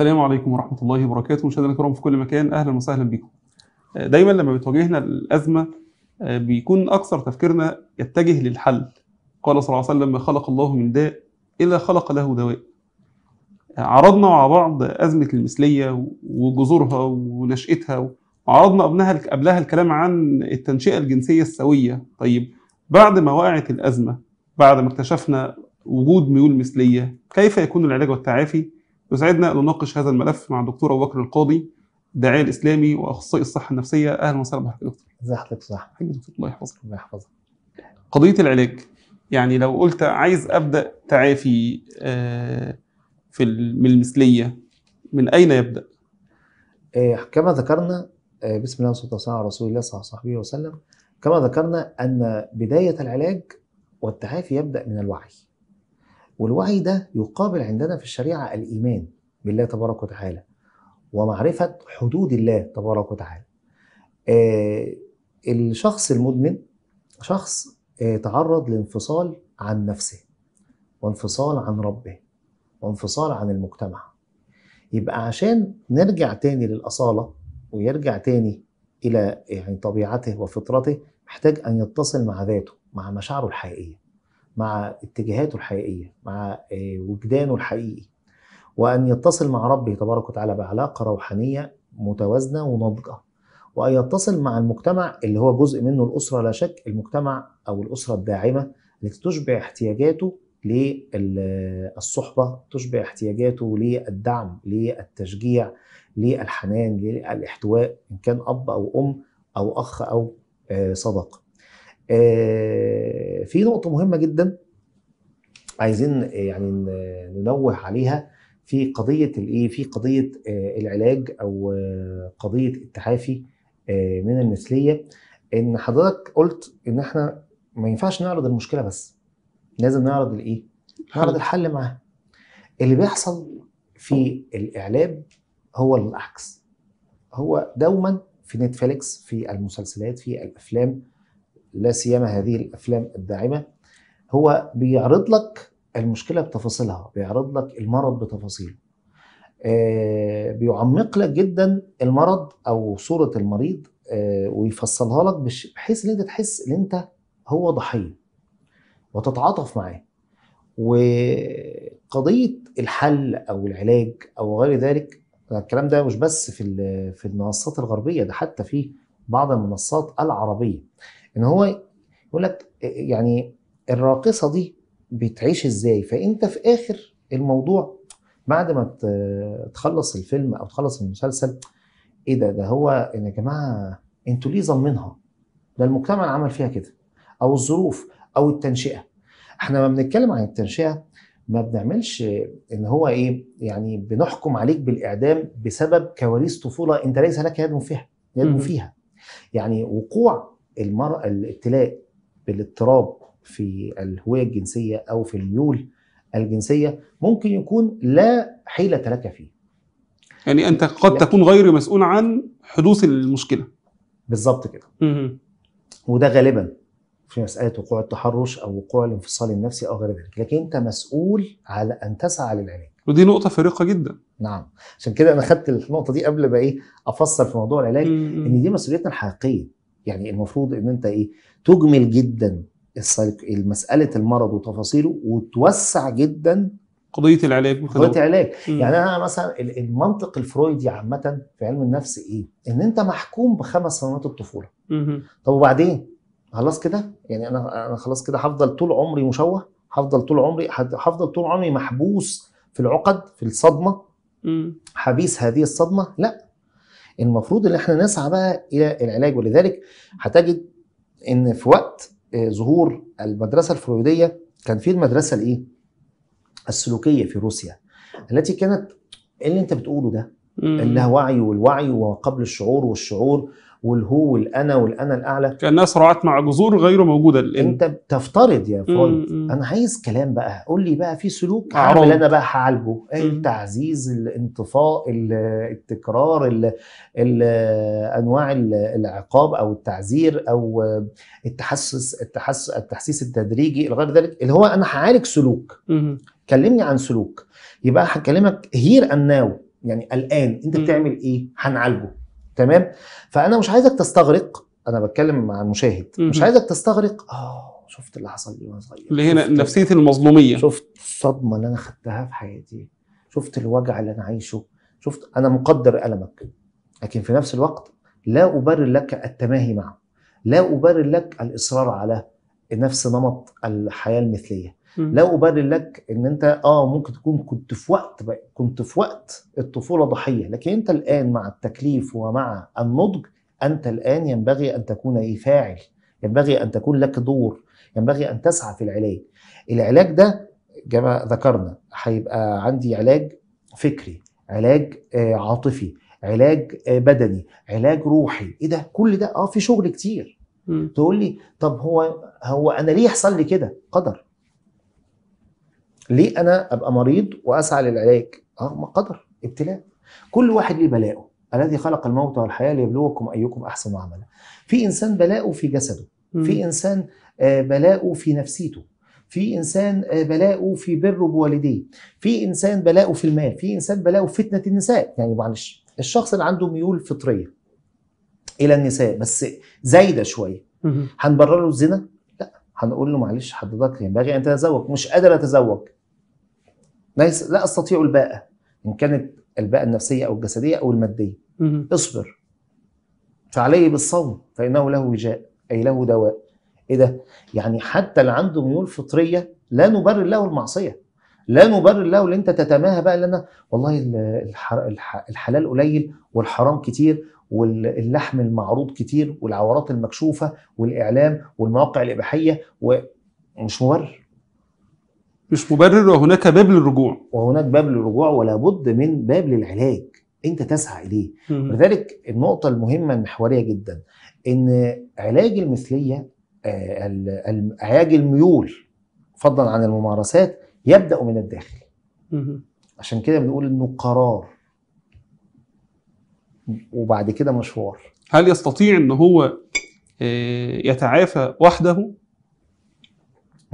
السلام عليكم ورحمة الله وبركاته مشاهدينا الكرام في كل مكان أهلا وسهلا بكم دايما لما بتواجهنا الأزمة بيكون أكثر تفكيرنا يتجه للحل قال صلى الله عليه وسلم ما خلق الله من داء إلا خلق له دواء عرضنا مع بعض أزمة المثلية وجذورها ونشأتها وعرضنا قبلها قبلها الكلام عن التنشئة الجنسية السوية طيب بعد ما وقعت الأزمة بعد ما اكتشفنا وجود ميول مثلية كيف يكون العلاج والتعافي يسعدنا أن نناقش هذا الملف مع الدكتور أبو بكر القاضي داعية الإسلامي وأخصائي الصحة النفسية أهلا وسهلا بحضرتك يا دكتور ازي حضرتك صح دكتور الله يحفظك الله يحفظك قضية العلاج يعني لو قلت عايز أبدأ تعافي آه، في المثلية من أين يبدأ؟ آه، كما ذكرنا آه، بسم الله والصلاه والسلام على رسول الله صلى الله عليه وسلم كما ذكرنا ان بدايه العلاج والتعافي يبدا من الوعي والوعي ده يقابل عندنا في الشريعة الإيمان بالله تبارك وتعالى ومعرفة حدود الله تبارك وتعالى آه الشخص المدمن شخص آه تعرض لانفصال عن نفسه وانفصال عن ربه وانفصال عن المجتمع يبقى عشان نرجع تاني للأصالة ويرجع تاني إلى يعني طبيعته وفطرته محتاج أن يتصل مع ذاته مع مشاعره الحقيقية مع اتجاهاته الحقيقيه مع آه، وجدانه الحقيقي وان يتصل مع ربه تبارك وتعالى بعلاقه روحانيه متوازنه وناضجه وان يتصل مع المجتمع اللي هو جزء منه الاسره لا شك المجتمع او الاسره الداعمه التي تشبع احتياجاته للصحبه تشبع احتياجاته للدعم للتشجيع للحنان للاحتواء ان كان اب او ام او اخ او آه، صدق آه، في نقطة مهمة جدا عايزين آه، يعني ننوه عليها في قضية الايه في قضية آه، العلاج او قضية التحافي من المثلية ان حضرتك قلت ان احنا ما ينفعش نعرض المشكلة بس لازم نعرض الايه؟ نعرض الحل معاها اللي بيحصل في الاعلام هو العكس هو دوما في نتفليكس في المسلسلات في الافلام لا سيما هذه الافلام الداعمه هو بيعرض لك المشكله بتفاصيلها بيعرض لك المرض بتفاصيله آه، بيعمق لك جدا المرض او صوره المريض آه، ويفصلها لك بحيث ان انت تحس ان انت هو ضحيه وتتعاطف معاه وقضيه الحل او العلاج او غير ذلك الكلام ده مش بس في في المنصات الغربيه ده حتى في بعض المنصات العربيه ان هو يقول لك يعني الراقصه دي بتعيش ازاي فانت في اخر الموضوع بعد ما تخلص الفيلم او تخلص المسلسل ايه ده ده هو يا جماعه انتوا ليه ظامنها ده المجتمع اللي عمل فيها كده او الظروف او التنشئه احنا لما بنتكلم عن التنشئه ما بنعملش ان هو ايه يعني بنحكم عليك بالاعدام بسبب كواليس طفوله انت ليس لك يد فيها يد فيها يعني وقوع المرأة الابتلاء بالاضطراب في الهوية الجنسية أو في الميول الجنسية ممكن يكون لا حيلة لك فيه يعني أنت قد تكون غير مسؤول عن حدوث المشكلة بالظبط كده م- وده غالبا في مسألة وقوع التحرش أو وقوع الانفصال النفسي أو غير ذلك لكن أنت مسؤول على أن تسعى للعلاج ودي نقطة فارقة جدا نعم عشان كده أنا خدت النقطة دي قبل بقى إيه أفصل في موضوع العلاج م- إن دي مسؤوليتنا الحقيقية يعني المفروض ان انت ايه تجمل جدا مساله المرض وتفاصيله وتوسع جدا قضيه العلاج قضيه العلاج مم. يعني انا مثلا المنطق الفرويدي عامه في علم النفس ايه ان انت محكوم بخمس سنوات الطفوله مم. طب وبعدين خلاص كده يعني انا انا خلاص كده هفضل طول عمري مشوه هفضل طول عمري هفضل طول عمري محبوس في العقد في الصدمه حبيس هذه الصدمه لا المفروض ان احنا نسعى بقى الى العلاج ولذلك هتجد ان في وقت آه، ظهور المدرسه الفرويديه كان في المدرسه الايه؟ السلوكيه في روسيا التي كانت اللي انت بتقوله ده اللاوعي والوعي وقبل الشعور والشعور والهو والانا والانا الاعلى كانها صراعات مع جذور غير موجوده للإن. انت بتفترض يا فرويد انا عايز كلام بقى قول لي بقى في سلوك اعمل انا بقى هعالجه إيه التعزيز الانطفاء التكرار الـ الـ انواع العقاب او التعذير او التحسس التحسس التحسيس التدريجي الغير ذلك اللي هو انا هعالج سلوك كلمني عن سلوك يبقى هكلمك هير اند ناو يعني الان انت بتعمل ايه هنعالجه تمام فانا مش عايزك تستغرق انا بتكلم مع المشاهد مش عايزك تستغرق اه شفت اللي حصل لي وانا صغير اللي هي نفسيه المظلوميه شفت الصدمه اللي انا خدتها في حياتي شفت الوجع اللي انا عايشه شفت انا مقدر المك لكن في نفس الوقت لا ابرر لك التماهي معه لا ابرر لك الاصرار على نفس نمط الحياه المثليه لا ابرر لك ان انت اه ممكن تكون كنت في وقت بقى كنت في وقت الطفوله ضحيه لكن انت الان مع التكليف ومع النضج انت الان ينبغي ان تكون ايه فاعل ينبغي ان تكون لك دور ينبغي ان تسعى في العلاج العلاج ده كما ذكرنا هيبقى عندي علاج فكري علاج آه، عاطفي علاج آه، بدني علاج روحي ايه ده كل ده اه في شغل كتير تقول لي طب هو هو انا ليه يحصل لي كده قدر ليه انا ابقى مريض واسعى للعلاج اه ما قدر ابتلاء كل واحد ليه بلاءه الذي خلق الموت والحياه ليبلوكم ايكم احسن عملا في انسان بلاءه في جسده في انسان آه، بلاءه في نفسيته في انسان آه، بلاءه في بره بوالديه في انسان بلاءه في المال في انسان بلاءه في فتنه النساء يعني معلش الشخص اللي عنده ميول فطريه الى النساء بس زايده شويه هنبرر له الزنا لا هنقول له معلش حضرتك ينبغي ان تتزوج مش قادر اتزوج ليس لا استطيع الباءه ان كانت الباءه النفسيه او الجسديه او الماديه اصبر فعليه بالصوم فانه له وجاء اي له دواء ايه ده؟ يعني حتى اللي عنده ميول فطريه لا نبرر له المعصيه لا نبرر له اللي انت تتماهى بقى لنا والله الحلال قليل والحرام كتير واللحم المعروض كتير والعورات المكشوفه والاعلام والمواقع الاباحيه ومش مبرر مش مبرر وهناك باب للرجوع وهناك باب للرجوع ولا بد من باب للعلاج انت تسعى اليه لذلك النقطه المهمه المحوريه جدا ان علاج المثليه آه، علاج الميول فضلا عن الممارسات يبدا من الداخل عشان كده بنقول انه قرار وبعد كده مشوار هل يستطيع ان هو آه، يتعافى وحده؟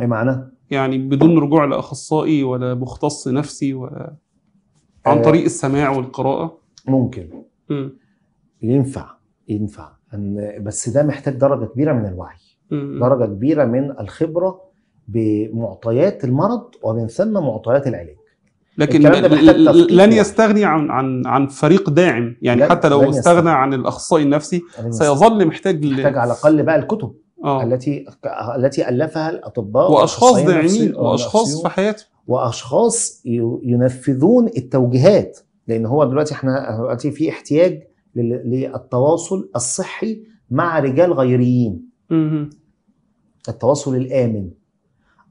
ايه معناه؟ يعني بدون رجوع لاخصائي ولا مختص نفسي ولا عن آه، طريق السماع والقراءه ممكن م. ينفع ينفع ان بس ده محتاج درجه كبيره من الوعي م. درجه كبيره من الخبره بمعطيات المرض ومن ثم معطيات العلاج لكن لن يعني. يستغني عن عن عن فريق داعم يعني حتى لو استغنى عن الاخصائي النفسي سيظل محتاج محتاج على الاقل بقى الكتب أوه. التي التي الفها الاطباء واشخاص داعمين آه، واشخاص في حياتهم واشخاص ينفذون التوجيهات لان هو دلوقتي احنا دلوقتي في احتياج للتواصل الصحي مع رجال غيريين مه. التواصل الامن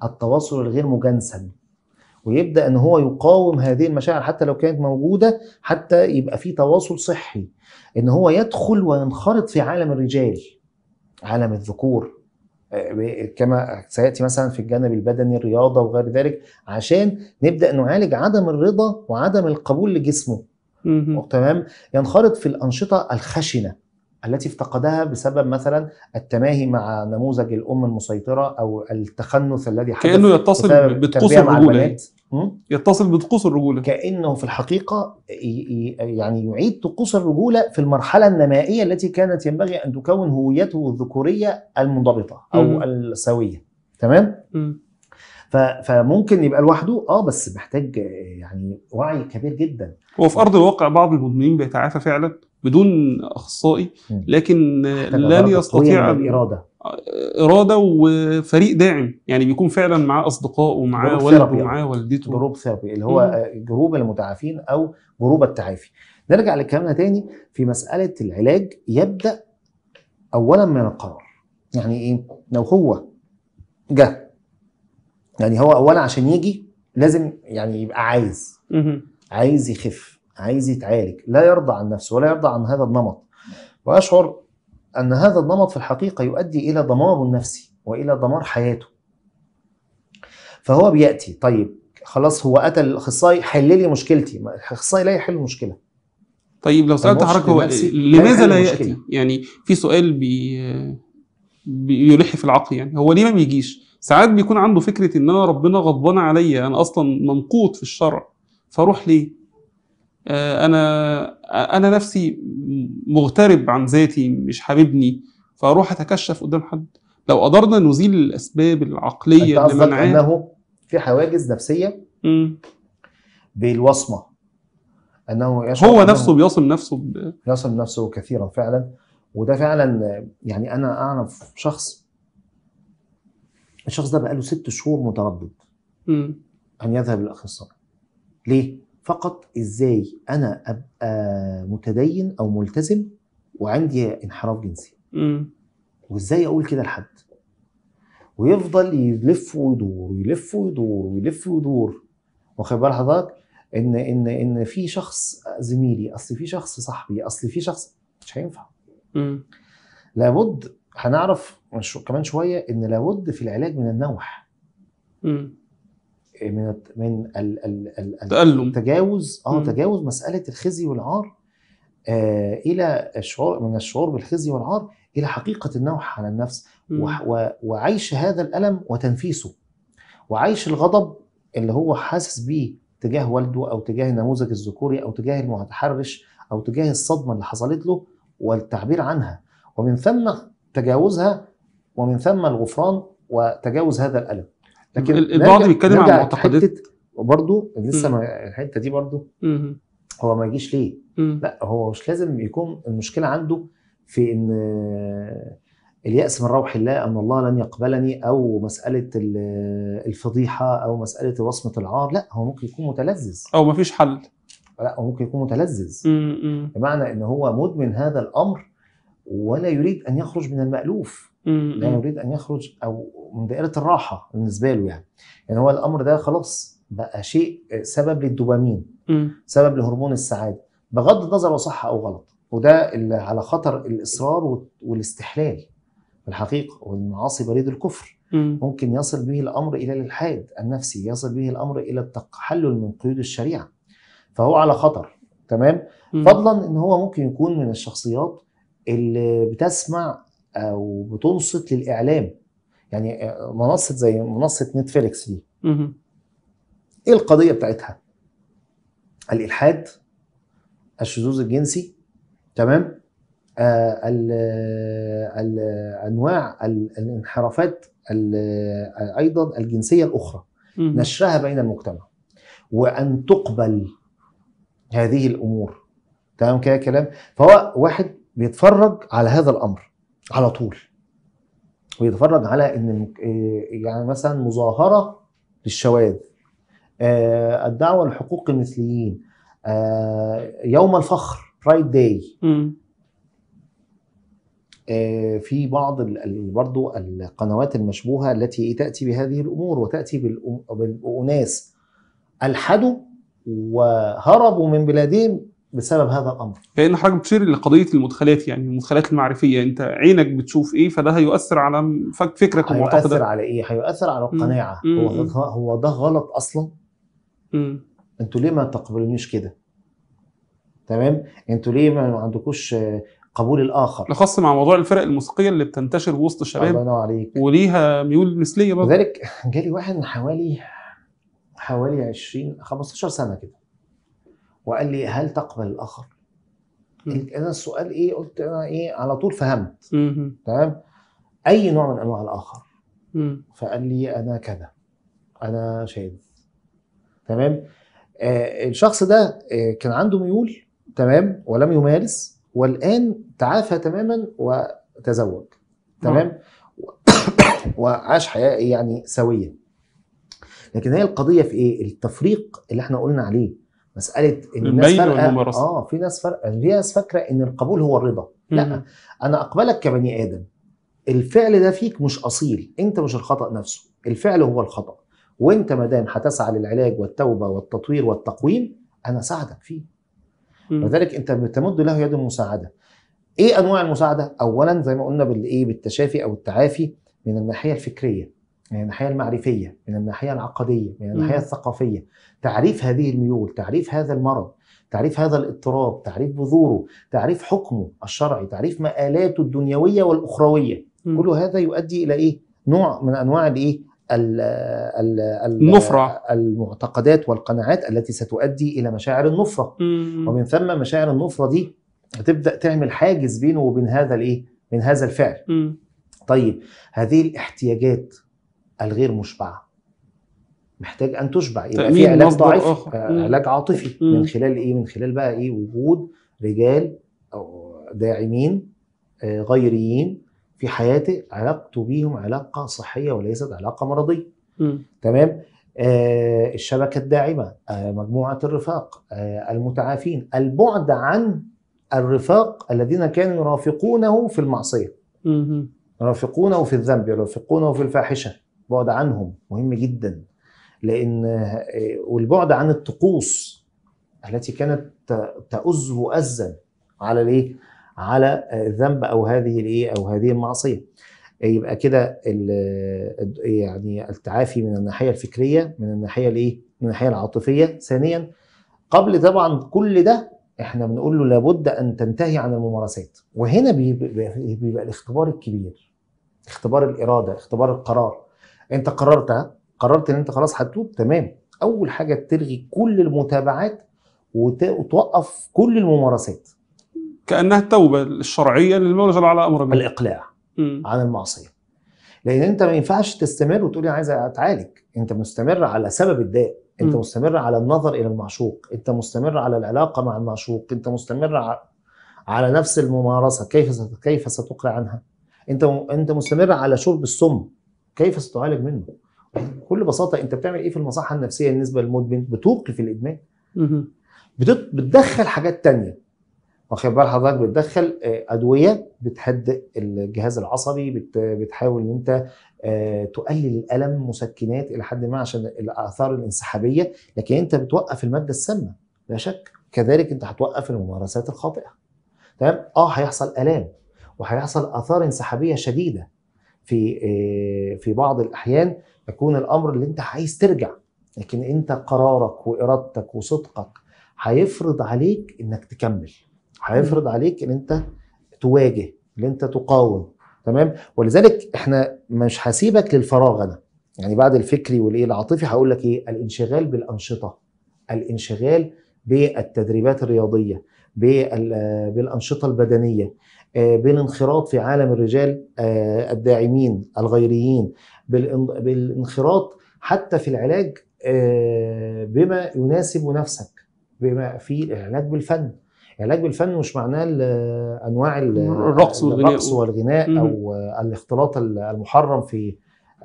التواصل الغير مجنسب ويبدا ان هو يقاوم هذه المشاعر حتى لو كانت موجوده حتى يبقى في تواصل صحي ان هو يدخل وينخرط في عالم الرجال عالم الذكور آه، كما سياتي مثلا في الجانب البدني الرياضه وغير ذلك عشان نبدا نعالج عدم الرضا وعدم القبول لجسمه تمام ينخرط في الانشطه الخشنه التي افتقدها بسبب مثلا التماهي مع نموذج الام المسيطره او التخنث الذي حدث كانه يتصل بتتصل الرجوله يتصل بطقوس الرجوله كانه في الحقيقه يعني يعيد طقوس الرجوله في المرحله النمائيه التي كانت ينبغي ان تكون هويته الذكوريه المنضبطه او مم. السويه تمام مم. فممكن يبقى لوحده اه بس محتاج يعني وعي كبير جدا هو في ارض الواقع بعض المدمنين بيتعافى فعلا بدون اخصائي لكن لن يستطيع الاراده اراده وفريق داعم يعني بيكون فعلا معاه اصدقاء ومعاه ولد ومعاه والدته جروب ثيرابي اللي هو جروب المتعافين او جروب التعافي نرجع لكلامنا تاني في مساله العلاج يبدا اولا من القرار يعني ايه لو هو جه يعني هو اولا عشان يجي لازم يعني يبقى عايز عايز يخف عايز يتعالج لا يرضى عن نفسه ولا يرضى عن هذا النمط واشعر أن هذا النمط في الحقيقة يؤدي إلى دماره النفسي وإلى دمار حياته فهو بيأتي طيب خلاص هو أتى الأخصائي حل لي مشكلتي الأخصائي لا يحل مشكلة طيب لو سألت حضرتك هو لماذا لا يأتي؟ مشكلة. يعني في سؤال بي بيلح في العقل يعني هو ليه ما بيجيش؟ ساعات بيكون عنده فكرة إن أنا ربنا غضبان عليا أنا أصلا منقوط في الشرع فأروح ليه؟ آه، انا انا نفسي مغترب عن ذاتي مش حاببني فاروح اتكشف قدام حد لو قدرنا نزيل الاسباب العقليه اللي منعاه انه في حواجز نفسيه امم بالوصمه انه يشعر هو نفسه بيصم نفسه ب... يصم نفسه كثيرا فعلا وده فعلا يعني انا اعرف شخص الشخص ده بقاله ست شهور متردد امم ان يذهب للاخصائي ليه؟ فقط ازاي انا ابقى متدين او ملتزم وعندي انحراف جنسي وازاي اقول كده لحد ويفضل يلف ويدور ويلف ويدور ويلف ويدور واخد بال حضرتك ان ان ان في شخص زميلي اصل في شخص صاحبي اصل في شخص مش هينفع امم لابد هنعرف كمان شويه ان لابد في العلاج من النوح م. من من التألم تجاوز اه تجاوز مساله الخزي والعار آه الى الشعور من الشعور بالخزي والعار الى حقيقه النوح على النفس وعيش هذا الالم وتنفيسه وعيش الغضب اللي هو حاسس بيه تجاه والده او تجاه النموذج الذكوري او تجاه المتحرش او تجاه الصدمه اللي حصلت له والتعبير عنها ومن ثم تجاوزها ومن ثم الغفران وتجاوز هذا الالم لكن البعض بيتكلم عن معتقدات وبرضو لسه ما الحته دي برضه هو ما يجيش ليه؟ مم. لا هو مش لازم يكون المشكله عنده في ان اليأس من روح الله أن الله لن يقبلني أو مسألة الفضيحة أو مسألة وصمة العار لا هو ممكن يكون متلذذ أو مفيش حل لا هو ممكن يكون متلذذ بمعنى أن هو مدمن هذا الأمر ولا يريد أن يخرج من المألوف لا يريد ان يخرج او من دائره الراحه بالنسبه له يعني يعني هو الامر ده خلاص بقى شيء آه، سبب للدوبامين سبب لهرمون السعاده بغض النظر هو صح او غلط وده اللي على خطر الاصرار والاستحلال في الحقيقه والمعاصي بريد الكفر ممكن يصل به الامر الى الالحاد النفسي يصل به الامر الى التحلل من قيود الشريعه فهو على خطر تمام فضلا ان هو ممكن يكون من الشخصيات اللي بتسمع او آه، بتنصت للاعلام يعني آه، منصه زي منصه نتفليكس دي ايه القضيه بتاعتها الالحاد الشذوذ الجنسي تمام آه ال انواع الانحرافات آه، ايضا الجنسيه الاخرى نشرها بين المجتمع وان تقبل هذه الامور تمام كده كلام فهو واحد بيتفرج على هذا الامر على طول ويتفرج على ان إيه، يعني مثلا مظاهره للشواذ آه، الدعوه لحقوق المثليين آه، يوم الفخر برايد آه، داي في بعض برضو القنوات المشبوهه التي تاتي بهذه الامور وتاتي باناس الحدوا وهربوا من بلادهم بسبب هذا الامر لان حضرتك بتشير لقضيه المدخلات يعني المدخلات المعرفيه انت عينك بتشوف ايه فده هيؤثر على فكرك ومعتقدك هيؤثر على ايه هيؤثر على القناعه مم. هو ده هو ده غلط اصلا امم انتوا ليه ما تقبلونيش كده تمام انتوا ليه ما عندكوش قبول الاخر خاصه مع موضوع الفرق الموسيقيه اللي بتنتشر وسط الشباب الله ينور عليك وليها ميول مثليه برضه لذلك جالي واحد من حوالي حوالي 20 15 سنه كده وقال لي هل تقبل الاخر؟ انا السؤال ايه؟ قلت انا ايه على طول فهمت تمام؟ اي نوع من انواع الاخر فقال لي انا كذا انا شاذ تمام؟ آه الشخص ده آه كان عنده ميول تمام ولم يمارس والان تعافى تماما وتزوج تمام؟ وعاش حياه يعني سويه لكن هي القضيه في ايه؟ التفريق اللي احنا قلنا عليه مساله ان الناس فرقه اه في ناس فرقه في ناس فاكره ان القبول هو الرضا لا انا اقبلك كبني ادم الفعل ده فيك مش اصيل انت مش الخطا نفسه الفعل هو الخطا وانت ما دام هتسعى للعلاج والتوبه والتطوير والتقويم انا ساعدك فيه لذلك انت بتمد له يد المساعده ايه انواع المساعده اولا زي ما قلنا بالايه بالتشافي او التعافي من الناحيه الفكريه من الناحيه المعرفيه من الناحيه العقديه من الناحيه الثقافيه تعريف هذه الميول تعريف هذا المرض تعريف هذا الاضطراب تعريف بذوره تعريف حكمه الشرعي تعريف مآلاته الدنيويه والاخرويه كل هذا يؤدي الى ايه نوع من انواع الايه النفرة المعتقدات والقناعات التي ستؤدي إلى مشاعر النفرة مم. ومن ثم مشاعر النفرة دي هتبدأ تعمل حاجز بينه وبين هذا الإيه من هذا الفعل مم. طيب هذه الاحتياجات الغير مشبعه محتاج ان تشبع يبقى في علاج ضعيف آه، علاج عاطفي مم. من خلال ايه من خلال بقى ايه وجود رجال او داعمين آه، غيريين في حياتي علاقته بيهم علاقه صحيه وليست علاقه مرضيه مم. تمام آه الشبكه الداعمه آه مجموعه الرفاق آه المتعافين البعد عن الرفاق الذين كانوا يرافقونه في المعصيه مم. يرافقونه في الذنب يرافقونه في الفاحشه البعد عنهم مهم جدا لان آه، والبعد عن الطقوس التي كانت تؤز وأزا على الايه؟ على آه، الذنب او هذه الايه او هذه المعصيه. يبقى كده آه، يعني التعافي من الناحيه الفكريه من الناحيه الايه؟ من الناحيه العاطفيه، ثانيا قبل طبعا كل ده احنا بنقول له لابد ان تنتهي عن الممارسات وهنا بيبقى, بيبقى الاختبار الكبير اختبار الاراده اختبار القرار انت قررت قررت ان انت خلاص هتتوب تمام اول حاجه تلغي كل المتابعات وتوقف كل الممارسات كانها التوبه الشرعيه للمولى على امر من. الاقلاع مم. عن المعصيه لان انت ما ينفعش تستمر وتقول انا عايز اتعالج انت مستمر على سبب الداء انت مم. مستمر على النظر الى المعشوق انت مستمر على العلاقه مع المعشوق انت مستمر على نفس الممارسه كيف كيف ستقلع عنها انت انت مستمر على شرب السم كيف ستعالج منه بكل بساطه انت بتعمل ايه في المصحه النفسيه بالنسبه للمدمن بتوقف الادمان بتدخل حاجات تانية واخد بال حضرتك بتدخل آه، ادويه بتهدئ الجهاز العصبي بتحاول ان انت آه، تقلل الالم مسكنات الى حد ما عشان الاثار الانسحابيه لكن انت بتوقف الماده السامه لا شك كذلك انت هتوقف الممارسات الخاطئه تمام اه هيحصل الام وهيحصل اثار انسحابيه شديده في آه، في بعض الاحيان يكون الامر اللي انت عايز ترجع لكن انت قرارك وارادتك وصدقك هيفرض عليك انك تكمل هيفرض عليك ان انت تواجه ان انت تقاوم تمام ولذلك احنا مش هسيبك للفراغ انا يعني بعد الفكري والايه العاطفي هقول لك ايه الانشغال بالانشطه الانشغال بالتدريبات الرياضيه بالانشطه البدنيه آه، بالانخراط في عالم الرجال آه، الداعمين الغيريين بالانخراط حتى في العلاج آه، بما يناسب نفسك بما في العلاج بالفن العلاج بالفن مش معناه انواع الرقص والغناء الرقص والغناء او الاختلاط المحرم في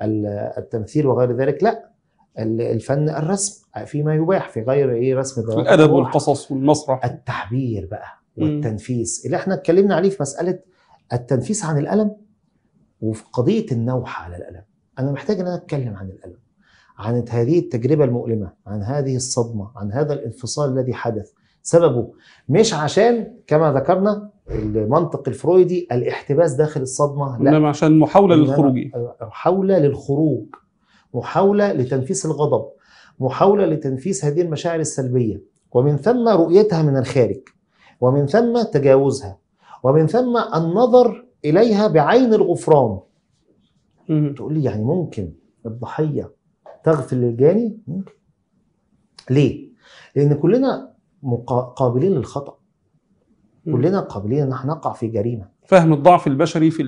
التمثيل وغير ذلك لا الفن الرسم فيما يباح في غير ايه رسم الادب والقصص والمسرح التعبير بقى والتنفيس اللي احنا اتكلمنا عليه في مساله التنفيس عن الالم وفي قضيه النوحه على الالم انا محتاج ان انا اتكلم عن الالم عن هذه التجربه المؤلمه عن هذه الصدمه عن هذا الانفصال الذي حدث سببه مش عشان كما ذكرنا المنطق الفرويدي الاحتباس داخل الصدمه لا انما عشان محاوله للخروج محاوله للخروج محاوله لتنفيس الغضب محاوله لتنفيس هذه المشاعر السلبيه ومن ثم رؤيتها من الخارج ومن ثم تجاوزها ومن ثم النظر إليها بعين الغفران تقول لي يعني ممكن الضحية تغفر للجاني ممكن ليه؟ لأن كلنا قابلين للخطأ كلنا قابلين ان احنا نقع في جريمه فهم الضعف البشري في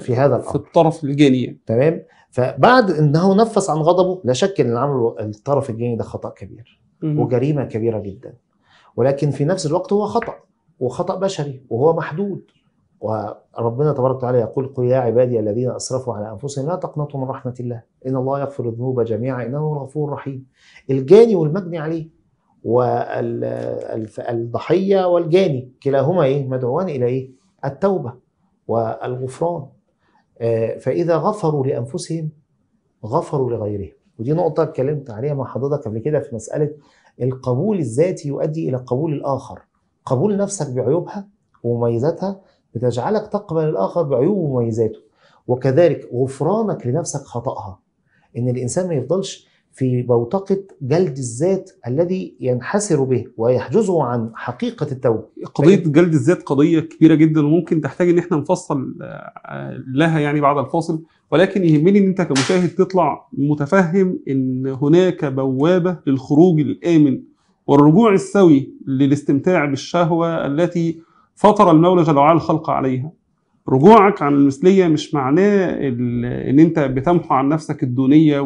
في هذا الامر في الطرف الجاني تمام فبعد انه نفس عن غضبه لا شك ان عمل الطرف الجاني ده خطا كبير وجريمه كبيره جدا ولكن في نفس الوقت هو خطا وخطأ بشري وهو محدود وربنا تبارك وتعالى يقول قل يا عبادي الذين اسرفوا على انفسهم لا تقنطوا من رحمه الله ان الله يغفر الذنوب جميعا انه غفور رحيم الجاني والمجني عليه والضحيه والجاني كلاهما ايه مدعوان الى ايه التوبه والغفران آه، فاذا غفروا لانفسهم غفروا لغيرهم ودي نقطه اتكلمت عليها مع حضرتك قبل كده في مساله القبول الذاتي يؤدي الى قبول الاخر قبول نفسك بعيوبها ومميزاتها بتجعلك تقبل الآخر بعيوبه ومميزاته وكذلك غفرانك لنفسك خطأها إن الإنسان ما يفضلش في بوتقة جلد الذات الذي ينحسر به ويحجزه عن حقيقة التوبة قضية جلد الذات قضية كبيرة جدا وممكن تحتاج ان احنا نفصل آه، لها يعني بعد الفاصل ولكن يهمني ان انت كمشاهد تطلع متفهم ان هناك بوابة للخروج الآمن والرجوع السوي للاستمتاع بالشهوة التي فطر المولى جل وعلا الخلق عليها رجوعك عن المثلية مش معناه ان انت بتمحو عن نفسك الدونية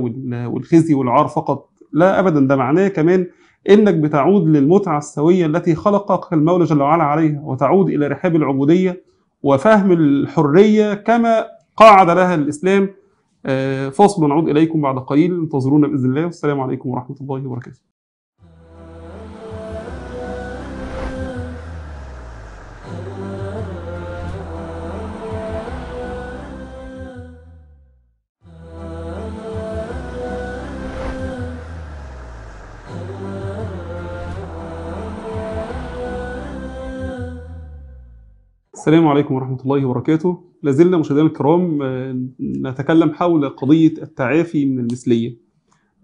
والخزي والعار فقط لا ابدا ده معناه كمان انك بتعود للمتعة السوية التي خلقك المولى جل وعلا عليها وتعود الى رحاب العبودية وفهم الحرية كما قاعد لها الاسلام آه، فاصل نعود اليكم بعد قليل انتظرونا باذن الله والسلام عليكم ورحمة الله وبركاته السلام عليكم ورحمة الله وبركاته لازلنا مشاهدينا الكرام آه، نتكلم حول قضية التعافي من المثلية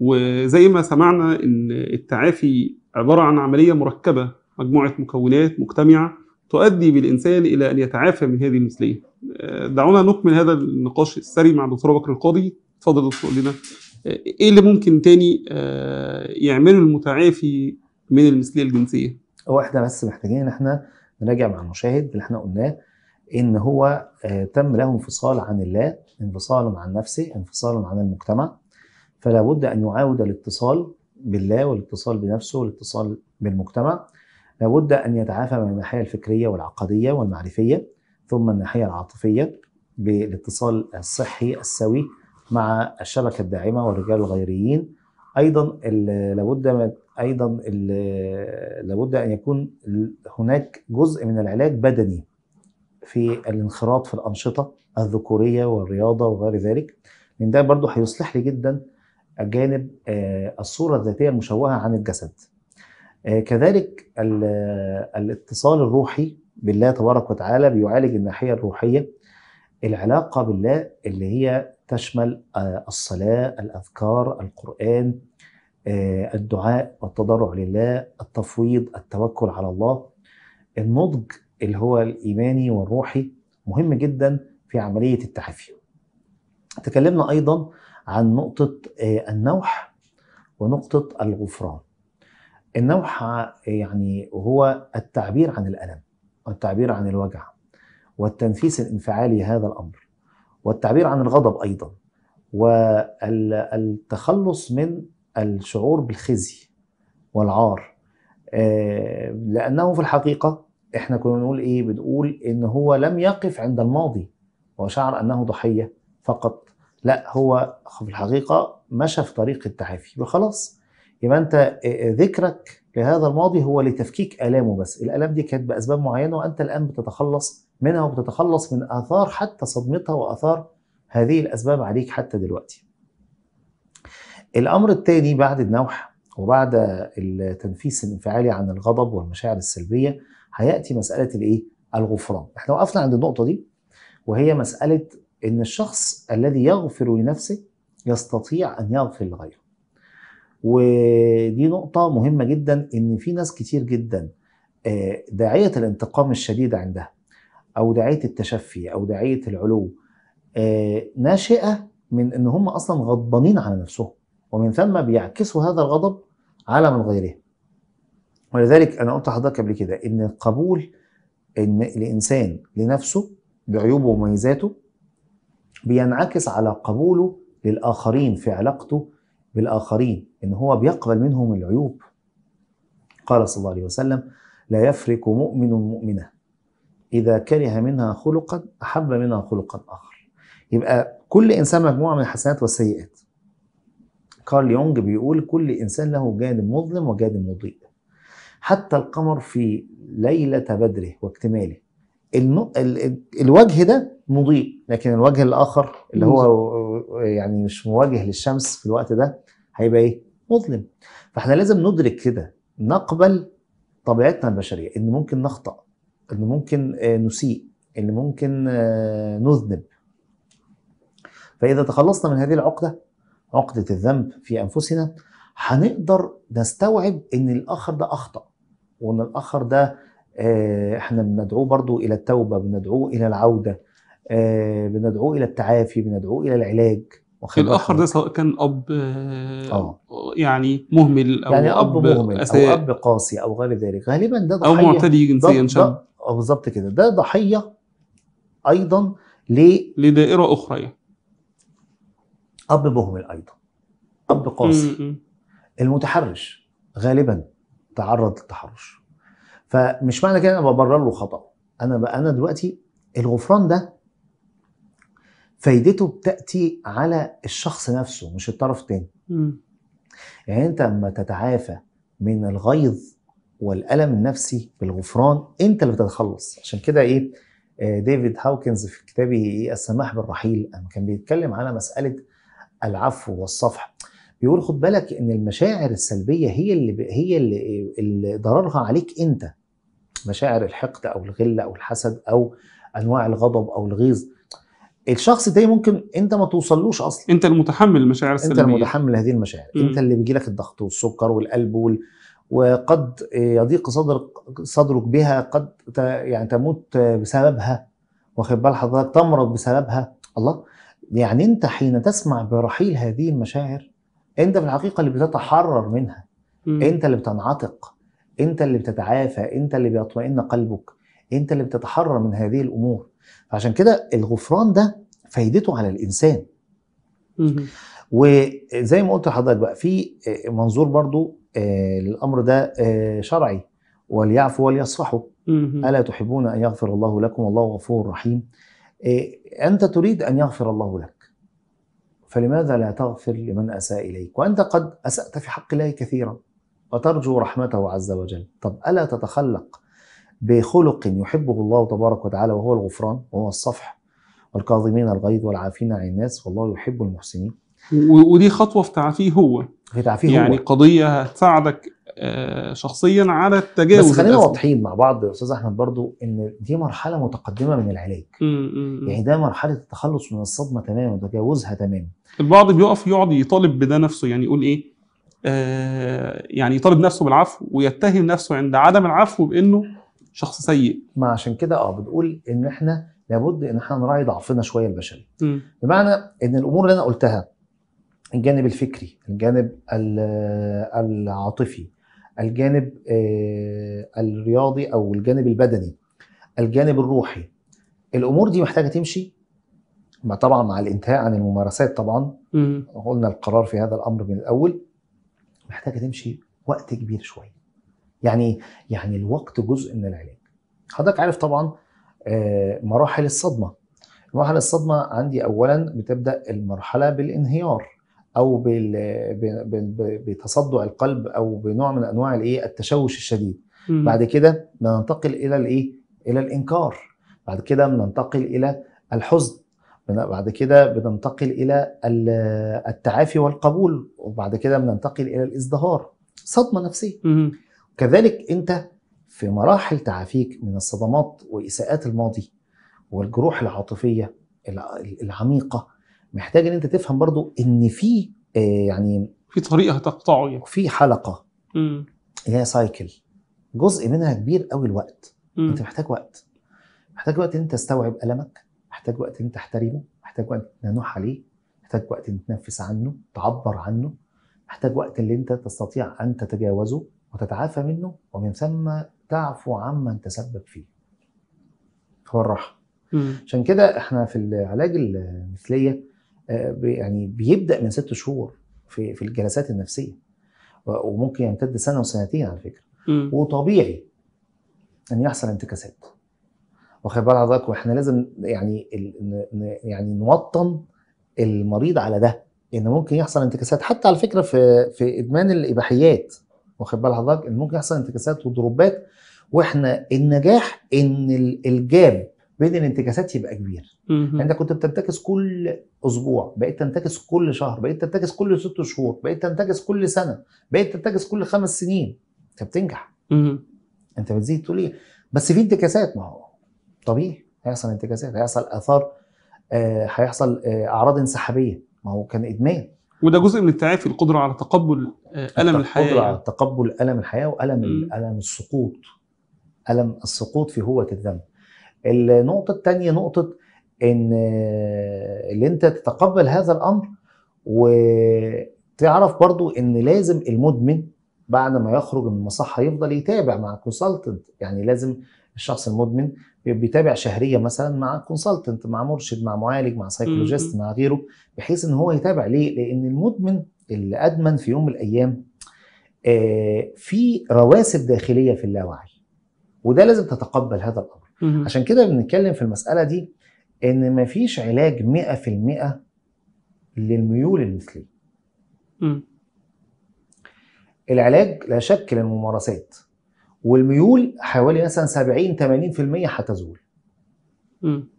وزي ما سمعنا ان التعافي عبارة عن عملية مركبة مجموعة مكونات مجتمعة تؤدي بالإنسان إلى أن يتعافى من هذه المثلية آه، دعونا نكمل هذا النقاش السري مع الدكتور بكر القاضي اتفضل دكتور لنا آه، ايه اللي ممكن تاني يعمله المتعافي من المثلية الجنسية هو احنا بس محتاجين احنا نراجع مع المشاهد اللي احنا قلناه ان هو آه، تم له انفصال عن الله انفصال عن نفسه انفصال عن المجتمع فلا بد ان يعاود الاتصال بالله والاتصال بنفسه والاتصال بالمجتمع لا بد ان يتعافى من الناحيه الفكريه والعقديه والمعرفيه ثم الناحيه العاطفيه بالاتصال الصحي السوي مع الشبكه الداعمه والرجال الغيريين ايضا لابد ايضا لابد ان يكون هناك جزء من العلاج بدني في الانخراط في الانشطه الذكوريه والرياضه وغير ذلك لان ده برضو هيصلح لي جدا جانب آه، الصوره الذاتيه المشوهه عن الجسد آه، كذلك الاتصال الروحي بالله تبارك وتعالى بيعالج الناحيه الروحيه العلاقه بالله اللي هي تشمل آه، الصلاه الاذكار القران آه، الدعاء والتضرع لله التفويض التوكل على الله النضج اللي هو الايماني والروحي مهم جدا في عمليه التعافي تكلمنا ايضا عن نقطه آه، النوح ونقطه الغفران النوح آه، يعني هو التعبير عن الالم والتعبير عن الوجع والتنفيس الانفعالي هذا الامر والتعبير عن الغضب ايضا والتخلص من الشعور بالخزي والعار آه، لانه في الحقيقه احنا كنا بنقول ايه بنقول ان هو لم يقف عند الماضي وشعر انه ضحيه فقط لا هو في الحقيقه مشى في طريق التعافي وخلاص يبقى انت آه، آه، ذكرك لهذا الماضي هو لتفكيك الامه بس الالام دي كانت باسباب معينه وانت الان بتتخلص منها وبتتخلص من اثار حتى صدمتها واثار هذه الاسباب عليك حتى دلوقتي الامر الثاني بعد النوح وبعد التنفيس الانفعالي عن الغضب والمشاعر السلبيه هياتي مساله الايه الغفران احنا وقفنا عند النقطه دي وهي مساله ان الشخص الذي يغفر لنفسه يستطيع ان يغفر لغيره ودي نقطة مهمة جدا إن في ناس كتير جدا آه، داعية الانتقام الشديد عندها أو داعية التشفي أو داعية العلو آه، ناشئة من إن هم أصلا غضبانين على نفسهم ومن ثم بيعكسوا هذا الغضب على من غيره ولذلك انا قلت لحضرتك قبل كده ان القبول ان الانسان لنفسه بعيوبه وميزاته بينعكس على قبوله للاخرين في علاقته بالاخرين ان هو بيقبل منهم العيوب قال صلى الله عليه وسلم لا يفرق مؤمن مؤمنه اذا كره منها خلقا احب منها خلقا اخر يبقى كل انسان مجموعه من الحسنات والسيئات كارل يونج بيقول كل إنسان له جانب مظلم وجانب مضيء حتى القمر في ليلة بدره واكتماله الوجه ده مضيء لكن الوجه الآخر اللي هو يعني مش مواجه للشمس في الوقت ده هيبقى إيه؟ مظلم فإحنا لازم ندرك كده نقبل طبيعتنا البشرية إن ممكن نخطأ إن ممكن آه، نسيء إن ممكن آه، نذنب فإذا تخلصنا من هذه العقدة عقدة الذنب في أنفسنا هنقدر نستوعب إن الآخر ده أخطأ وإن الآخر ده آه، إحنا بندعوه برضو إلى التوبة بندعوه إلى العودة آه، بندعوه إلى التعافي بندعوه إلى العلاج الآخر ده سواء كان أب أوه. آه. يعني مهمل أو يعني أب, أب مهمل أساء. أو أب قاسي أو غير ذلك غالبا ده ضحية أو معتدي جنسيا ان شاء الله بالظبط كده ده ضحية أيضا ل لدائرة أخرى يعني اب مهمل ايضا اب قاسي المتحرش غالبا تعرض للتحرش فمش معنى كده انا ببرر له خطا انا انا دلوقتي الغفران ده فايدته بتاتي على الشخص نفسه مش الطرف الثاني يعني انت لما تتعافى من الغيظ والالم النفسي بالغفران انت اللي بتتخلص عشان كده ايه آه، ديفيد هاوكنز في كتابه إيه، السماح بالرحيل كان بيتكلم على مساله العفو والصفح بيقول خد بالك ان المشاعر السلبيه هي اللي ب... هي اللي, اللي ضررها عليك انت مشاعر الحقد او الغله او الحسد او انواع الغضب او الغيظ الشخص ده ممكن انت ما توصلوش اصلا انت المتحمل المشاعر السلبيه انت المتحمل هذه المشاعر م. انت اللي بيجي لك الضغط والسكر والقلب وال... وقد يضيق صدرك صدرك بها قد ت... يعني تموت بسببها واخد بال حضرتك تمرض بسببها الله يعني انت حين تسمع برحيل هذه المشاعر انت في الحقيقه اللي بتتحرر منها مم. انت اللي بتنعتق انت اللي بتتعافى انت اللي بيطمئن قلبك انت اللي بتتحرر من هذه الامور فعشان كده الغفران ده فايدته على الانسان مم. وزي ما قلت لحضرتك بقى في منظور برضو آه، الامر ده آه، شرعي وليعفو وليصفحوا الا تحبون ان يغفر الله لكم والله غفور رحيم إيه أنت تريد أن يغفر الله لك فلماذا لا تغفر لمن أساء إليك وأنت قد أسأت في حق الله كثيرا وترجو رحمته عز وجل طب ألا تتخلق بخلق يحبه الله تبارك وتعالى وهو الغفران وهو الصفح والكاظمين الغيظ والعافين عن الناس والله يحب المحسنين ودي خطوه في تعافيه هو في تعافيه يعني هو. قضيه هتساعدك آه، شخصيا على التجاوز بس خلينا واضحين مع بعض يا استاذ احمد برضو ان دي مرحله متقدمه من العلاج يعني ده مرحله التخلص من الصدمه تماما وتجاوزها تماما البعض بيقف يقعد يطالب بده نفسه يعني يقول ايه آه يعني يطالب نفسه بالعفو ويتهم نفسه عند عدم العفو بانه شخص سيء ما عشان كده اه بتقول ان احنا لابد ان احنا نراعي ضعفنا شويه البشري بمعنى ان الامور اللي انا قلتها الجانب الفكري الجانب العاطفي الجانب آه، الرياضي او الجانب البدني الجانب الروحي الامور دي محتاجه تمشي ما طبعا مع الانتهاء عن الممارسات طبعا قلنا القرار في هذا الامر من الاول محتاجه تمشي وقت كبير شويه يعني يعني الوقت جزء من العلاج حضرتك عارف طبعا آه، مراحل الصدمه مراحل الصدمه عندي اولا بتبدا المرحله بالانهيار او بتصدع القلب او بنوع من انواع الايه التشوش الشديد م. بعد كده بننتقل الى الايه الى الانكار بعد كده بننتقل الى الحزن بعد كده بننتقل الى التعافي والقبول وبعد كده بننتقل الى الازدهار صدمه نفسيه كذلك انت في مراحل تعافيك من الصدمات واساءات الماضي والجروح العاطفيه العميقه محتاج ان انت تفهم برضو ان في آه، يعني في طريق هتقطعه يعني في حلقه امم هي سايكل جزء منها كبير قوي الوقت مم. انت محتاج وقت محتاج وقت ان انت تستوعب المك محتاج وقت ان انت تحترمه محتاج وقت تنوح عليه محتاج وقت ان تنفس عنه تعبر عنه محتاج وقت اللي انت تستطيع ان تتجاوزه وتتعافى منه ومن ثم تعفو عمن تسبب فيه هو الراحه عشان كده احنا في العلاج المثليه يعني بيبدا من ست شهور في في الجلسات النفسيه وممكن يمتد سنه وسنتين على فكره وطبيعي ان يحصل انتكاسات واخد بال حضرتك واحنا لازم يعني يعني نوطن المريض على ده ان ممكن يحصل انتكاسات حتى على فكره في في ادمان الاباحيات واخد بال حضرتك ان ممكن يحصل انتكاسات وضربات واحنا النجاح ان الجاب بين الانتكاسات يبقى كبير يعني انت كنت بتنتكس كل اسبوع بقيت تنتكس كل شهر بقيت تنتكس كل ست شهور بقيت تنتكس كل سنه بقيت تنتكس كل خمس سنين انت بتنجح انت بتزيد تقول ايه بس في انتكاسات ما هو طبيعي هيحصل انتكاسات هيحصل اثار آه هيحصل آه اعراض انسحابيه ما هو كان ادمان وده جزء من التعافي القدره على تقبل آه، الم الحياه القدره على تقبل الم الحياه والم الم السقوط الم السقوط في هوة الذنب النقطة الثانية نقطة ان آه، اللي انت تتقبل هذا الامر وتعرف برضو ان لازم المدمن بعد ما يخرج من المصحة يفضل يتابع مع كونسلتنت يعني لازم الشخص المدمن بيتابع شهريا مثلا مع كونسلتنت مع مرشد مع معالج مع سايكولوجيست مع غيره بحيث ان هو يتابع ليه لان المدمن اللي ادمن في يوم من الايام آه في رواسب داخليه في اللاوعي وده لازم تتقبل هذا الامر عشان كده بنتكلم في المساله دي ان مفيش علاج 100% للميول المثليه العلاج لا شك للممارسات والميول حوالي مثلا 70 80% هتزول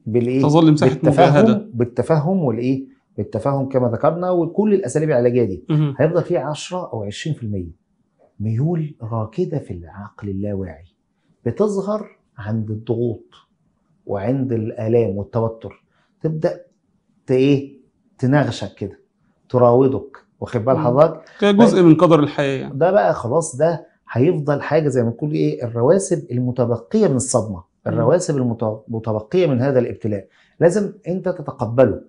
بالايه تظل مساحه مجاهده بالتفهم والايه بالتفهم كما ذكرنا وكل الاساليب العلاجيه دي مم. هيفضل فيه 10 او 20% ميول راكده في العقل اللاواعي بتظهر عند الضغوط وعند الالام والتوتر تبدا ايه تناغشك كده تراودك واخد بال حضرتك كجزء جزء طيب. من قدر الحياه يعني. ده بقى خلاص ده هيفضل حاجه زي ما بنقول ايه الرواسب المتبقيه من الصدمه الرواسب المتبقيه من هذا الابتلاء لازم انت تتقبله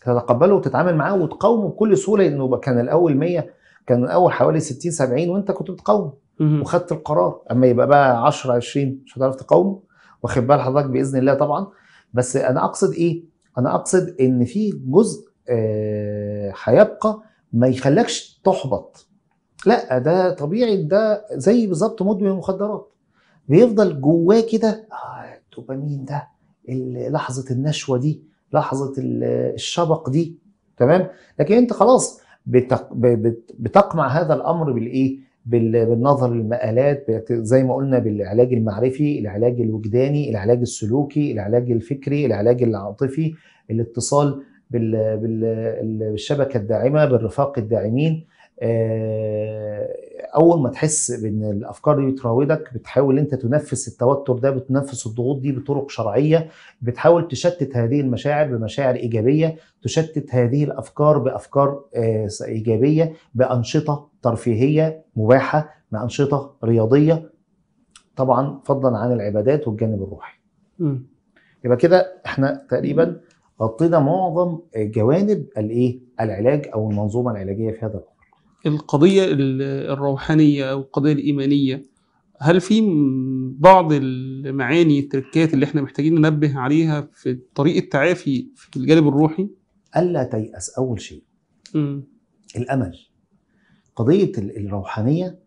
تتقبله وتتعامل معاه وتقاومه بكل سهوله انه كان الاول 100 كان الاول حوالي 60 70 وانت كنت بتقاومه وخدت القرار اما يبقى بقى 10 20 مش هتعرف تقاومه واخد بال حضرتك باذن الله طبعا بس انا اقصد ايه؟ انا اقصد ان في جزء آه ما يخلكش تحبط لا ده طبيعي ده زي بالظبط مدمن المخدرات بيفضل جواه كده آه الدوبامين ده لحظه النشوه دي لحظه الشبق دي تمام لكن انت خلاص بتق... بتقمع هذا الامر بالايه بالنظر للمقالات زي ما قلنا بالعلاج المعرفي العلاج الوجداني العلاج السلوكي العلاج الفكري العلاج العاطفي الاتصال بالشبكه الداعمه بالرفاق الداعمين آه، اول ما تحس بان الافكار دي بتراودك بتحاول انت تنفس التوتر ده بتنفس الضغوط دي بطرق شرعيه بتحاول تشتت هذه المشاعر بمشاعر ايجابيه تشتت هذه الافكار بافكار آه، ايجابيه بانشطه ترفيهيه مباحه بانشطه رياضيه طبعا فضلا عن العبادات والجانب الروحي يبقى كده احنا تقريبا غطينا معظم آه، جوانب الايه العلاج او المنظومه العلاجيه في هذا الامر القضية الروحانية أو القضية الإيمانية هل في بعض المعاني التركات اللي احنا محتاجين ننبه عليها في طريق التعافي في الجانب الروحي؟ ألا تيأس أول شيء مم. الأمل قضية الروحانية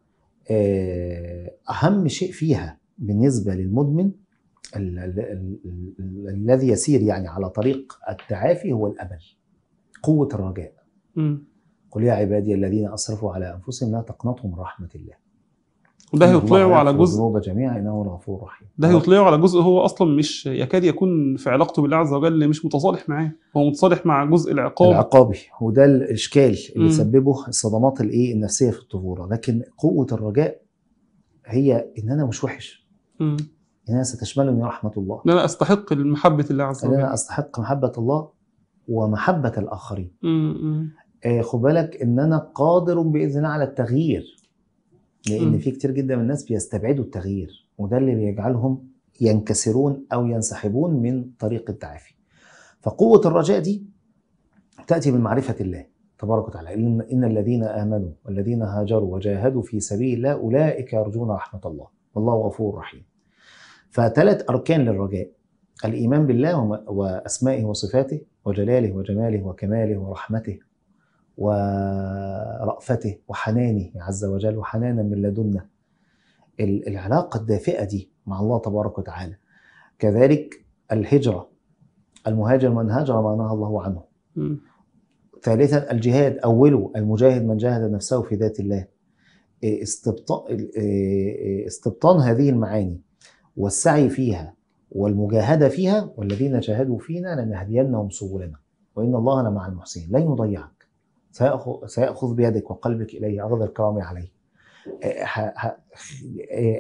آه، أهم شيء فيها بالنسبة للمدمن الذي يسير يعني على طريق التعافي هو الأمل قوة الرجاء مم. قل يا عبادي الذين اسرفوا على انفسهم لا تقنطوا من رحمه الله وده هيطلعه على جزء الذنوب جميعا انه الغفور الرحيم ده هيطلعه على جزء هو اصلا مش يكاد يكون في علاقته بالله عز وجل مش متصالح معاه هو متصالح مع جزء العقاب العقابي وده الاشكال اللي سببه الصدمات الايه النفسيه في الطفوله لكن قوه الرجاء هي ان انا مش وحش م. ان انا ستشملني رحمه الله ان انا استحق محبه الله عز وجل ان انا استحق محبه الله ومحبه الاخرين م. آه، خد بالك ان انا قادر باذن الله على التغيير لان في كتير جدا من الناس بيستبعدوا التغيير وده اللي بيجعلهم ينكسرون او ينسحبون من طريق التعافي فقوه الرجاء دي تاتي من معرفه الله تبارك وتعالى ان الذين امنوا والذين هاجروا وجاهدوا في سبيل الله اولئك يرجون رحمه الله والله غفور رحيم فثلاث اركان للرجاء الايمان بالله واسمائه وصفاته وجلاله وجماله وكماله ورحمته ورأفته وحنانه عز وجل وحنانا من لدنا العلاقة الدافئة دي مع الله تبارك وتعالى كذلك الهجرة المهاجر من هاجر ما نهى الله عنه م. ثالثا الجهاد أوله المجاهد من جاهد نفسه في ذات الله إيه، استبطان إيه، إيه، استبطان هذه المعاني والسعي فيها والمجاهدة فيها والذين شاهدوا فينا لنهدينهم سبلنا وإن الله لمع المحسنين لن يضيعنا سيأخذ بيدك وقلبك إليه أخذ الكرامة عليه آه،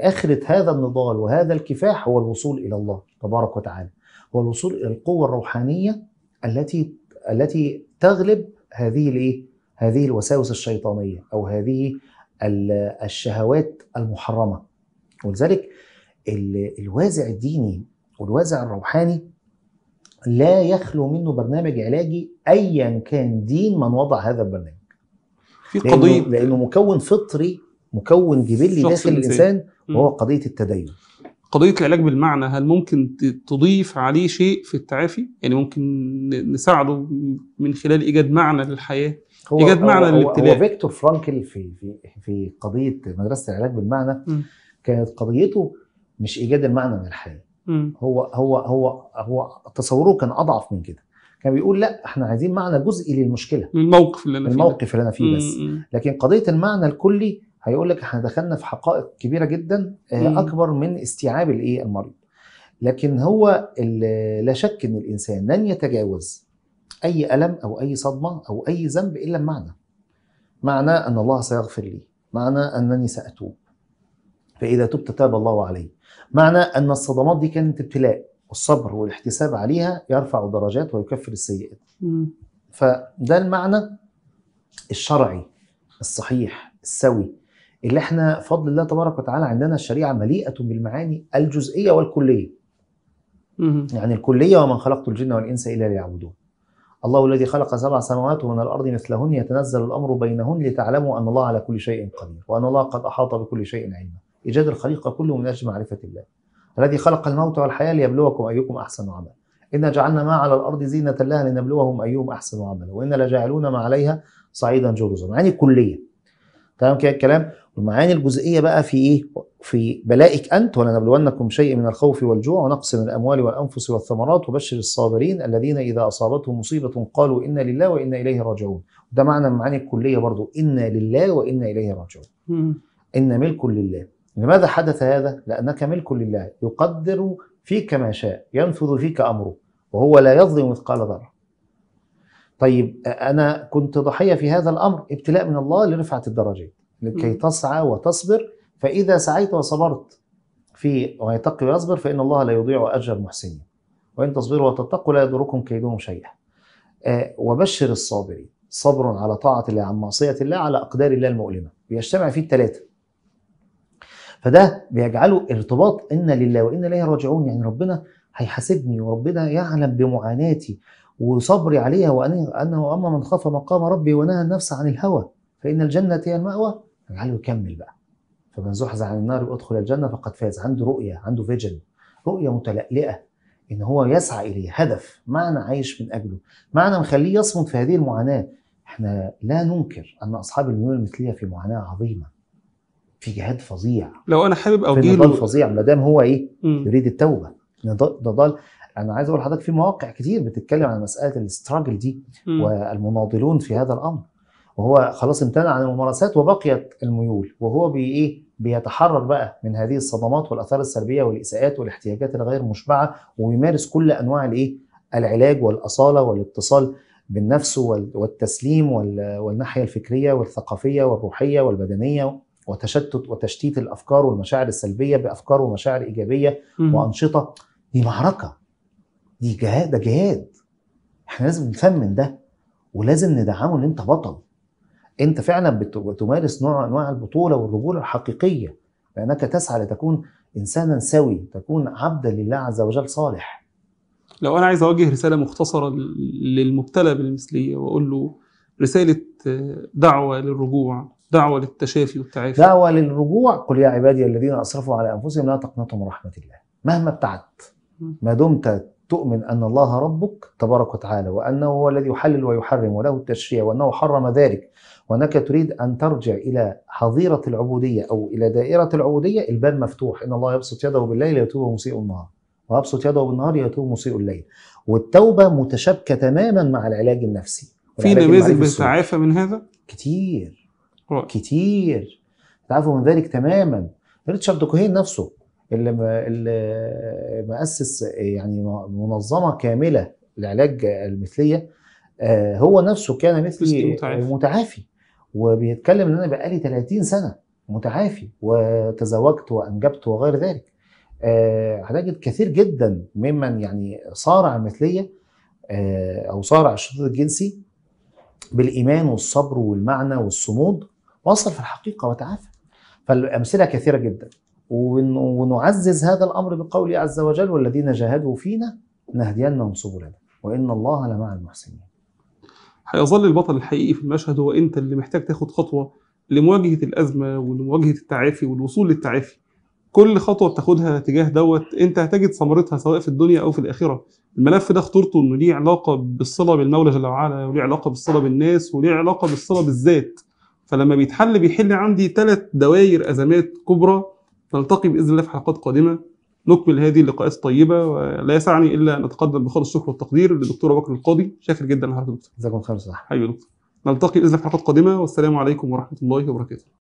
آخرة هذا النضال وهذا الكفاح هو الوصول إلى الله تبارك وتعالى هو الوصول إلى القوة الروحانية التي التي تغلب هذه الايه؟ هذه الوساوس الشيطانيه او هذه الشهوات المحرمه ولذلك الوازع الديني والوازع الروحاني لا يخلو منه برنامج علاجي ايا كان دين من وضع هذا البرنامج في قضيه لأنه, لانه مكون فطري مكون جبلي داخل الانسان وهو قضيه التدين قضيه العلاج بالمعنى هل ممكن تضيف عليه شيء في التعافي يعني ممكن نساعده من خلال ايجاد معنى للحياه هو ايجاد هو معنى للابتلاء هو فيكتور فرانكل في في في قضيه مدرسه العلاج بالمعنى م. كانت قضيته مش ايجاد المعنى للحياه هو هو هو هو تصوره كان اضعف من كده كان بيقول لا احنا عايزين معنى جزئي للمشكله الموقف اللي انا فيه الموقف اللي انا فيه بس لكن قضيه المعنى الكلي هيقول لك احنا دخلنا في حقائق كبيره جدا آه، اكبر من استيعاب الايه المريض لكن هو لا شك ان الانسان لن يتجاوز اي الم او اي صدمه او اي ذنب الا بمعنى معنى ان الله سيغفر لي معنى انني ساتوب فإذا تبت تاب الله عليه معنى أن الصدمات دي كانت ابتلاء والصبر والاحتساب عليها يرفع درجات ويكفر السيئات فده المعنى الشرعي الصحيح السوي اللي احنا فضل الله تبارك وتعالى عندنا الشريعه مليئه بالمعاني الجزئيه والكليه. يعني الكليه ومن خلقت الجن والانس الا ليعبدون. الله الذي خلق سبع سماوات ومن الارض مثلهن يتنزل الامر بينهن لتعلموا ان الله على كل شيء قدير وان الله قد احاط بكل شيء علما. إيجاد الخليقة كله من أجل معرفة الله الذي خلق الموت والحياة ليبلوكم أيكم أحسن عملا إنا جعلنا ما على الأرض زينة لها لنبلوهم أيهم أحسن عملا وإنا لجاعلون ما عليها صعيدا جرزا معاني كلية تمام كده الكلام والمعاني الجزئية بقى في إيه في بلائك أنت ولنبلونكم شيء من الخوف والجوع ونقص من الأموال والأنفس والثمرات وبشر الصابرين الذين إذا أصابتهم مصيبة قالوا إنا لله وإنا إليه راجعون ده معنى المعاني الكلية برضو إنا لله وإنا إليه راجعون إن ملك لله لماذا يعني حدث هذا؟ لأنك ملك لله يقدر فيك ما شاء ينفذ فيك أمره وهو لا يظلم مثقال ذرة طيب أنا كنت ضحية في هذا الأمر ابتلاء من الله لرفعة الدرجات لكي تسعى وتصبر فإذا سعيت وصبرت في ويتقي ويصبر فإن الله لا يضيع أجر المحسنين وإن تصبروا وتتقوا لا يضركم كيدهم شيئا آه وبشر الصابرين صبر على طاعة الله عن معصية الله على أقدار الله المؤلمة بيجتمع فيه الثلاثة فده بيجعله ارتباط إن لله وإنا إليه راجعون يعني ربنا هيحاسبني وربنا يعلم بمعاناتي وصبري عليها وأنه أما من خاف مقام ربي ونهى النفس عن الهوى فإن الجنة هي المأوى اجعله يكمل بقى فمن زحزح عن النار ادخل الجنة فقد فاز عنده رؤية عنده فيجن رؤية متلألئة إن هو يسعى إليه هدف معنى عايش من أجله معنى مخليه يصمد في هذه المعاناة احنا لا ننكر أن أصحاب الميول المثلية في معاناة عظيمة في جهاد فظيع لو انا حابب او له نضال فظيع ما دام هو ايه مم. يريد التوبه نضال انا عايز اقول لحضرتك في مواقع كتير بتتكلم عن مساله الاستراجل دي مم. والمناضلون في هذا الامر وهو خلاص امتنع عن الممارسات وبقيت الميول وهو بي ايه بيتحرر بقى من هذه الصدمات والاثار السلبيه والاساءات والاحتياجات الغير مشبعه ويمارس كل انواع الايه العلاج والاصاله والاتصال بالنفس والتسليم والناحيه الفكريه والثقافيه والروحيه والبدنيه وتشتت وتشتيت الافكار والمشاعر السلبيه بافكار ومشاعر ايجابيه وانشطه دي معركه دي جهاد ده جهاد احنا لازم نفهم ده ولازم ندعمه ان انت بطل انت فعلا بتمارس نوع انواع البطوله والرجوله الحقيقيه لانك تسعى لتكون انسانا سوي تكون عبدا لله عز وجل صالح لو انا عايز اوجه رساله مختصره للمبتلى بالمثليه واقول له رساله آه، دعوه للرجوع دعوة للتشافي والتعافي دعوة للرجوع قل يا عبادي الذين أسرفوا على أنفسهم لا تقنطوا من رحمة الله مهما ابتعدت ما دمت تؤمن أن الله ربك تبارك وتعالى وأنه هو الذي يحلل ويحرم وله التشريع وأنه حرم ذلك وأنك تريد أن ترجع إلى حظيرة العبودية أو إلى دائرة العبودية الباب مفتوح إن الله يبسط يده بالليل يتوب مسيء النهار ويبسط يده بالنهار يتوب مسيء الليل والتوبة متشابكة تماما مع العلاج النفسي في نماذج بتتعافى من هذا؟ كتير كتير تعافوا من ذلك تماما ريتشارد كوهين نفسه اللي, ما اللي مؤسس يعني منظمه كامله لعلاج المثليه آه، هو نفسه كان مثلي متعافي وبيتكلم ان انا بقالي 30 سنه متعافي وتزوجت وانجبت وغير ذلك هتجد آه، كثير جدا ممن يعني صارع المثليه آه، او صارع الشريط الجنسي بالايمان والصبر والمعنى والصمود وصل في الحقيقه وتعافى فالامثله كثيره جدا ونعزز هذا الامر بقوله عز وجل والذين جاهدوا فينا نهدينهم سبلنا وان الله لمع المحسنين هيظل البطل الحقيقي في المشهد هو انت اللي محتاج تاخد خطوه لمواجهه الازمه ولمواجهه التعافي والوصول للتعافي كل خطوه بتاخدها تجاه دوت انت هتجد ثمرتها سواء في الدنيا او في الاخره الملف ده خطورته انه ليه علاقه بالصله بالمولى جل وعلا وليه علاقه بالصله بالناس وليه علاقه بالصله بالذات فلما بيتحل بيحل عندي ثلاث دوائر أزمات كبرى نلتقي بإذن الله في حلقات قادمة نكمل هذه اللقاءات الطيبة ولا يسعني إلا أن أتقدم بخالص الشكر والتقدير للدكتور بكر القاضي شاكر جدا لحضرتك دكتور جزاكم خير صح حبيبي أيوة دكتور نلتقي بإذن الله في حلقات قادمة والسلام عليكم ورحمة الله وبركاته